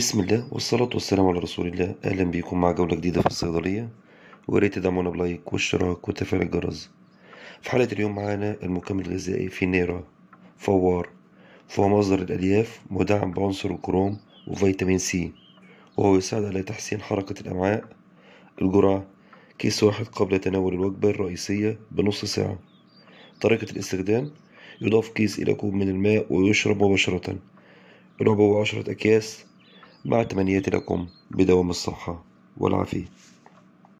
بسم الله والصلاة والسلام على رسول الله أهلا بكم مع جولة جديدة في الصيدلية وريت تدعمونا بلايك واشتراك وتفعيل الجرس في حلقة اليوم معانا المكمل الغذائي في نيرا فوار فهو مصدر الألياف مدعم بعنصر الكروم وفيتامين سي وهو يساعد على تحسين حركة الأمعاء الجرعة كيس واحد قبل تناول الوجبة الرئيسية بنص ساعة طريقة الاستخدام يضاف كيس إلى كوب من الماء ويشرب مباشرة العبوة عشرة أكياس مع تمنياتي لكم بدوام الصحة والعافية